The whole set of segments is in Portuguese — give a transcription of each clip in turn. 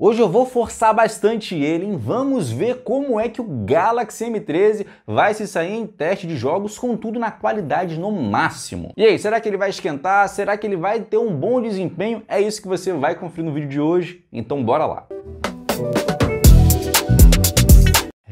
Hoje eu vou forçar bastante ele, hein? Vamos ver como é que o Galaxy M13 vai se sair em teste de jogos, contudo na qualidade no máximo. E aí, será que ele vai esquentar? Será que ele vai ter um bom desempenho? É isso que você vai conferir no vídeo de hoje, então bora lá. Música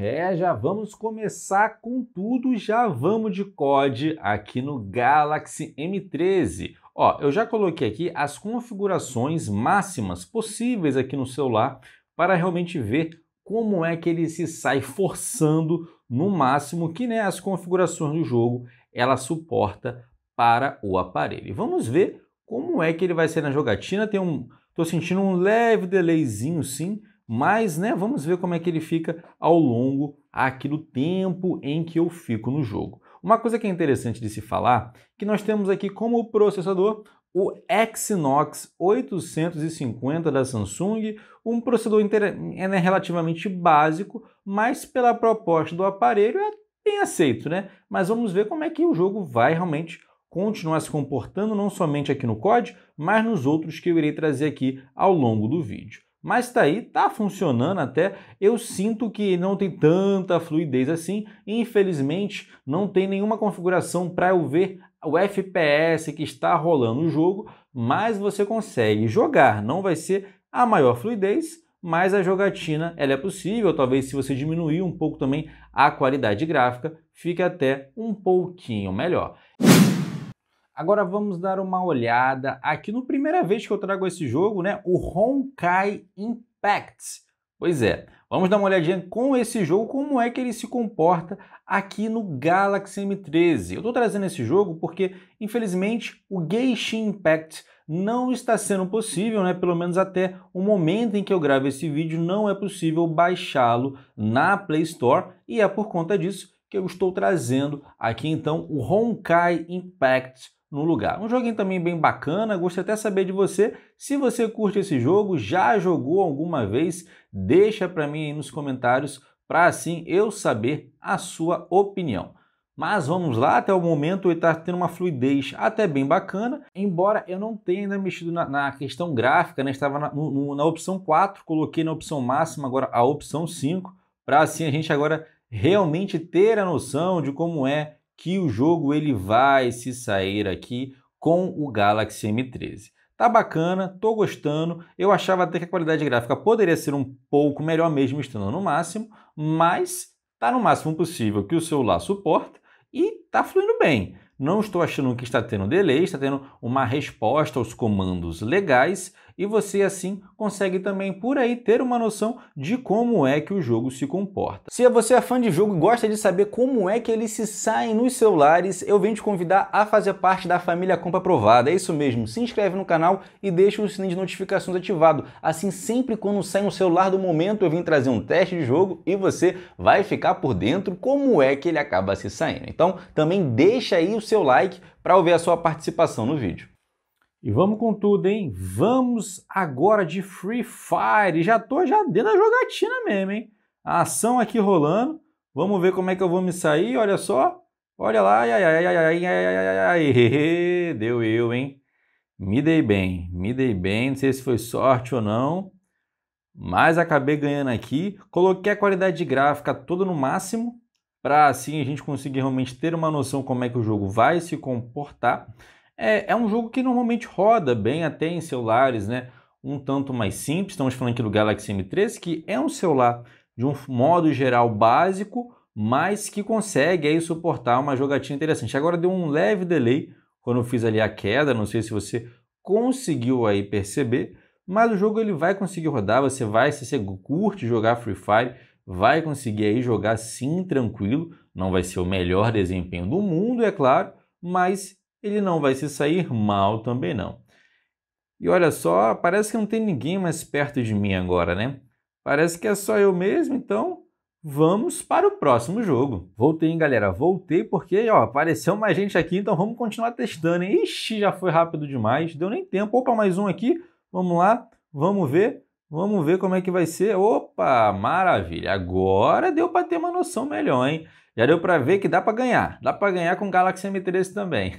é, já vamos começar com tudo, já vamos de COD aqui no Galaxy M13. Ó, eu já coloquei aqui as configurações máximas possíveis aqui no celular para realmente ver como é que ele se sai forçando no máximo que né, as configurações do jogo ela suporta para o aparelho. vamos ver como é que ele vai ser na jogatina. Tem um, tô sentindo um leve delayzinho sim, mas né, vamos ver como é que ele fica ao longo aqui do tempo em que eu fico no jogo. Uma coisa que é interessante de se falar, que nós temos aqui como processador o Exynos 850 da Samsung, um processador é, né, relativamente básico, mas pela proposta do aparelho é bem aceito, né? Mas vamos ver como é que o jogo vai realmente continuar se comportando, não somente aqui no COD, mas nos outros que eu irei trazer aqui ao longo do vídeo mas tá aí, tá funcionando até. Eu sinto que não tem tanta fluidez assim. Infelizmente, não tem nenhuma configuração para eu ver o FPS que está rolando o jogo, mas você consegue jogar. Não vai ser a maior fluidez, mas a jogatina ela é possível. Talvez se você diminuir um pouco também a qualidade gráfica, fique até um pouquinho melhor. Agora vamos dar uma olhada aqui no primeira vez que eu trago esse jogo, né? O Honkai Impact. Pois é, vamos dar uma olhadinha com esse jogo, como é que ele se comporta aqui no Galaxy M13. Eu estou trazendo esse jogo porque, infelizmente, o Geishin Impact não está sendo possível, né? pelo menos até o momento em que eu gravo esse vídeo, não é possível baixá-lo na Play Store e é por conta disso que eu estou trazendo aqui então o Honkai Impact no lugar. Um joguinho também bem bacana, gostaria até saber de você. Se você curte esse jogo, já jogou alguma vez, deixa para mim aí nos comentários para assim eu saber a sua opinião. Mas vamos lá, até o momento ele está tendo uma fluidez até bem bacana, embora eu não tenha ainda mexido na, na questão gráfica, né? estava na, no, na opção 4, coloquei na opção máxima, agora a opção 5, para assim a gente agora realmente ter a noção de como é que o jogo ele vai se sair aqui com o Galaxy M13. Tá bacana, tô gostando. Eu achava até que a qualidade gráfica poderia ser um pouco melhor mesmo estando no máximo, mas tá no máximo possível que o celular suporta e está fluindo bem. Não estou achando que está tendo delay, está tendo uma resposta aos comandos legais e você assim consegue também por aí ter uma noção de como é que o jogo se comporta. Se você é fã de jogo e gosta de saber como é que ele se sai nos celulares, eu venho te convidar a fazer parte da família Compra Aprovada. É isso mesmo, se inscreve no canal e deixa o sininho de notificações ativado. Assim, sempre quando sai um celular do momento, eu vim trazer um teste de jogo e você vai ficar por dentro como é que ele acaba se saindo. Então, também deixa aí o seu like para ouvir a sua participação no vídeo. E vamos com tudo, hein? Vamos agora de Free Fire. Já tô já dentro da jogatina mesmo, hein? A ação aqui rolando. Vamos ver como é que eu vou me sair. Olha só. Olha lá. Ai, ai, ai, ai, ai, ai, ai, ai, ai. Deu eu, hein? Me dei bem. Me dei bem. Não sei se foi sorte ou não. Mas acabei ganhando aqui. Coloquei a qualidade gráfica toda no máximo para assim a gente conseguir realmente ter uma noção como é que o jogo vai se comportar. É, é um jogo que normalmente roda bem até em celulares, né? Um tanto mais simples. Estamos falando aqui do Galaxy M3, que é um celular de um modo geral básico, mas que consegue aí suportar uma jogatina interessante. Agora deu um leve delay quando eu fiz ali a queda, não sei se você conseguiu aí perceber, mas o jogo ele vai conseguir rodar, você vai, se você curte jogar Free Fire, vai conseguir aí jogar sim tranquilo, não vai ser o melhor desempenho do mundo, é claro, mas ele não vai se sair mal também não. E olha só, parece que não tem ninguém mais perto de mim agora, né? Parece que é só eu mesmo, então vamos para o próximo jogo. Voltei, hein, galera? Voltei porque ó, apareceu mais gente aqui, então vamos continuar testando. Hein? Ixi, já foi rápido demais, deu nem tempo. Opa, mais um aqui, vamos lá, vamos ver. Vamos ver como é que vai ser. Opa, maravilha. Agora deu para ter uma noção melhor, hein? Já deu para ver que dá para ganhar. Dá para ganhar com Galaxy M13 também.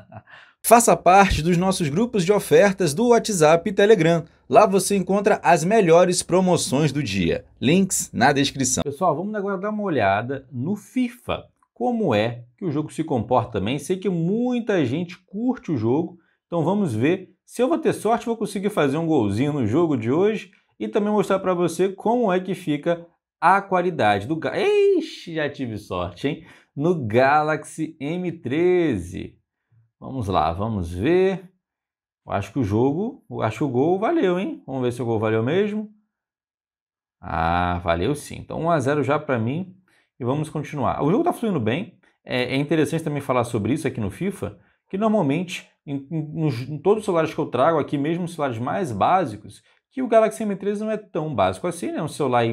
Faça parte dos nossos grupos de ofertas do WhatsApp e Telegram. Lá você encontra as melhores promoções do dia. Links na descrição. Pessoal, vamos agora dar uma olhada no FIFA. Como é que o jogo se comporta também? Sei que muita gente curte o jogo, então vamos ver se eu vou ter sorte, vou conseguir fazer um golzinho no jogo de hoje e também mostrar para você como é que fica a qualidade do Ixi, já tive sorte, hein? No Galaxy M13. Vamos lá, vamos ver. Eu acho que o jogo, acho que o gol valeu, hein? Vamos ver se o gol valeu mesmo. Ah, valeu sim. Então 1 a 0 já para mim e vamos continuar. O jogo está fluindo bem. É, é interessante também falar sobre isso aqui no FIFA, que normalmente em, nos, em todos os celulares que eu trago aqui, mesmo os celulares mais básicos, que o Galaxy M13 não é tão básico assim, né? Um celular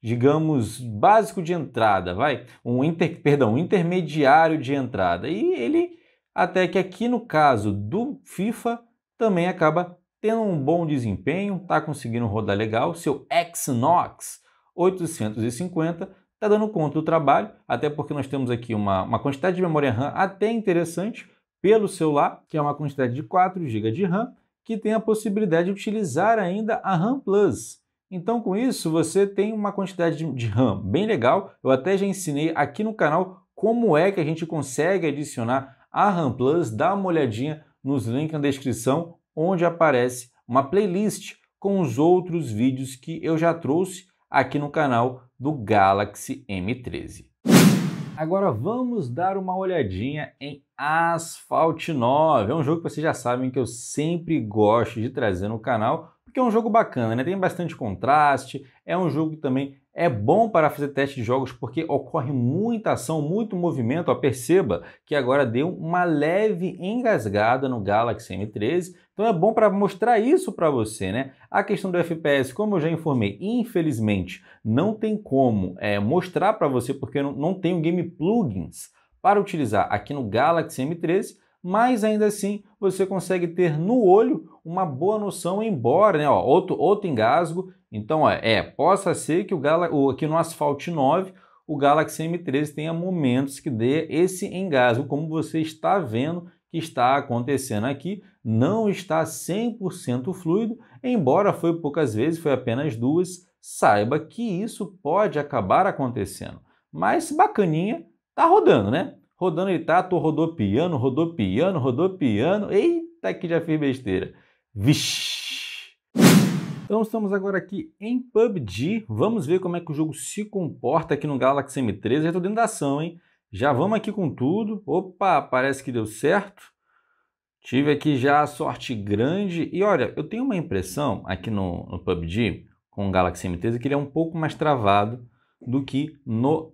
digamos, básico de entrada, vai, um inter, perdão, um intermediário de entrada. E ele até que aqui no caso do FIFA também acaba tendo um bom desempenho, tá conseguindo rodar legal, seu Xnox 850 tá dando conta do trabalho, até porque nós temos aqui uma, uma quantidade de memória RAM até interessante, pelo celular, que é uma quantidade de 4 GB de RAM, que tem a possibilidade de utilizar ainda a RAM Plus. Então, com isso, você tem uma quantidade de RAM bem legal. Eu até já ensinei aqui no canal como é que a gente consegue adicionar a RAM Plus. Dá uma olhadinha nos links na descrição, onde aparece uma playlist com os outros vídeos que eu já trouxe aqui no canal do Galaxy M13. Agora vamos dar uma olhadinha em Asphalt 9. É um jogo que vocês já sabem que eu sempre gosto de trazer no canal, porque é um jogo bacana, né? Tem bastante contraste, é um jogo que também é bom para fazer teste de jogos porque ocorre muita ação, muito movimento. Ó, perceba que agora deu uma leve engasgada no Galaxy M13. Então é bom para mostrar isso para você, né? A questão do FPS, como eu já informei, infelizmente não tem como é, mostrar para você porque não, não tem o um game plugins para utilizar aqui no Galaxy M13, mas ainda assim você consegue ter no olho uma boa noção, embora, né, ó, outro, outro engasgo. Então, ó, é, possa ser que o, Galaxy, aqui no Asphalt 9 o Galaxy M13 tenha momentos que dê esse engasgo, como você está vendo que está acontecendo aqui, não está 100% fluido, embora foi poucas vezes, foi apenas duas, saiba que isso pode acabar acontecendo. Mas bacaninha, Tá rodando, né? Rodando ele tá, tô rodopiando, rodopiando, rodopiando. Eita, que já fiz besteira. Vixe! Então estamos agora aqui em PUBG. Vamos ver como é que o jogo se comporta aqui no Galaxy M13. Já tô dentro da ação, hein? Já vamos aqui com tudo. Opa, parece que deu certo. Tive aqui já a sorte grande. E olha, eu tenho uma impressão aqui no, no PUBG com o Galaxy M13 que ele é um pouco mais travado do que no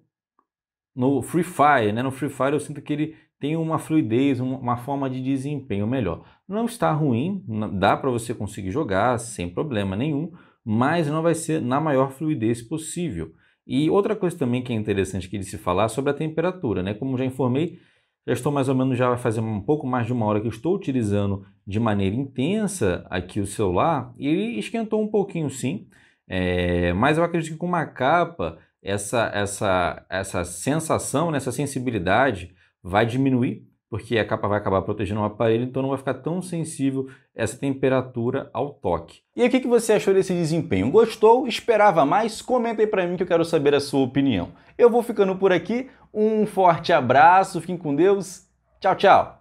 no Free Fire, né? No Free Fire eu sinto que ele tem uma fluidez, uma forma de desempenho melhor. Não está ruim, dá para você conseguir jogar sem problema nenhum, mas não vai ser na maior fluidez possível. E outra coisa também que é interessante que ele se falar sobre a temperatura, né? Como já informei, já estou mais ou menos, já vai fazer um pouco mais de uma hora que estou utilizando de maneira intensa aqui o celular e ele esquentou um pouquinho sim, é, mas eu acredito que com uma capa essa, essa, essa sensação, né, essa sensibilidade vai diminuir, porque a é capa vai acabar protegendo o aparelho, então não vai ficar tão sensível essa temperatura ao toque. E o que você achou desse desempenho? Gostou? Esperava mais? Comenta aí pra mim que eu quero saber a sua opinião. Eu vou ficando por aqui, um forte abraço, fiquem com Deus, tchau, tchau!